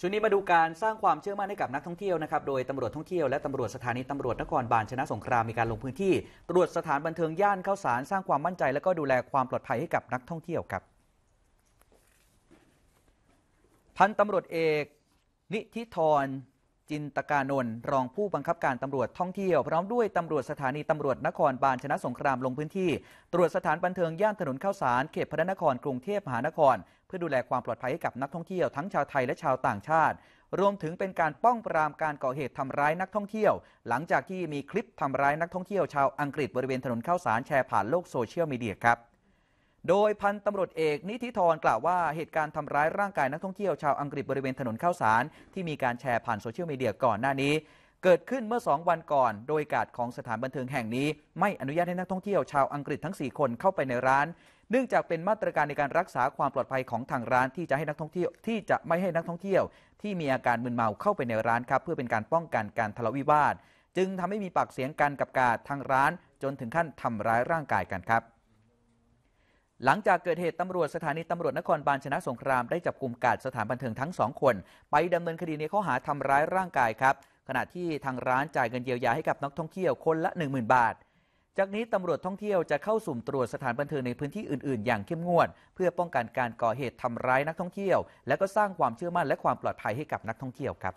ช่วงนี้มาดูการสร้างความเชื่อมั่นให้กับนักท่องเที่ยวนะครับโดยตำรวจท่องเที่ยวและตำรวจสถานีตำรวจนครบาลชนะสงครามมีการลงพื้นที่ ตรวจสถานบันเทิงย่านเข้าสารสร้างความมั่นใจ และก็ดูแลความปลอดภัยให้กับนักท่องเที่ยวครับ พันตำรวจเอกนิธิธร จินตกานนท์รองผู้บังคับการตำรวจท่องเที่ยว พร้อมด้วยตำรวจสถานีตำรวจนครบาลชนะสงครามลงพื้นที่ตรวจสถานบันเทิงย่านถนนข้าวสารเขตพระนครกรุงเทพมหานครเพื่อดูแลความปลอดภัยให้กับนักท่องเที่ยวทั้งชาวไทยและชาวต่างชาติ รวมถึงเป็นการป้องปรามการก่อเหตุทำร้ายนักท่องเที่ยว หลังจากที่มีคลิปทำร้ายนักท่องเที่ยว ชาวอังกฤษบริเวณถนนข้าวสารแชร์ผ่านโลกโซเชียลมีเดียครับ โดยพันตำรวจเอกนิธิธรกล่าวว่าเหตุการณ์ทำร้ายร่างกายนักท่องเที่ยวชาวอังกฤษบริเวณถนนข้าวสาร ที่มีการแชร์ผ่านโซเชียลมีเดียก่อนหน้านี้เกิดขึ้นเมื่อ 2 วันก่อน โดยการของสถานบันเทิงแห่งนี้ไม่อนุญาตให้นักท่องเที่ยวชาวอังกฤษทั้ง4 คนเข้าไปในร้านเนื่องจากเป็นมาตรการในการรักษาความปลอดภัยของทางร้านที่จะให้นักท่องเที่ยวที่จะไม่ให้นักท่องเที่ยว ที่มีอาการมึนเมาเข้าไปในร้านครับเพื่อเป็นการป้องกันการทะเลาะวิวาท จึงทำให้มีปากเสียงกันกับการทางร้าน จนถึงขั้นทำร้ายร่างกายกันครับ หลังจากเกิดเหตุตำรวจสถานีตำรวจนครบาลชนะสงครามได้จับกลุ่มกาดสถานบันเทิงทั้งสองคน ไปดำเนินคดีในข้อหาทำร้ายร่างกายครับขณะที่ทางร้านจ่ายเงินเยียวยาให้กับนักท่องเที่ยวคนละ 10,000 บาท จากนี้ตำรวจท่องเที่ยวจะเข้าสุ่มตรวจสถานบันเทิงในพื้นที่อื่นๆ อย่างเข้มงวด เพื่อป้องกันการก่อเหตุทำร้ายนักท่องเที่ยว และก็สร้างความเชื่อมั่นและความปลอดภัยให้กับนักท่องเที่ยวครับ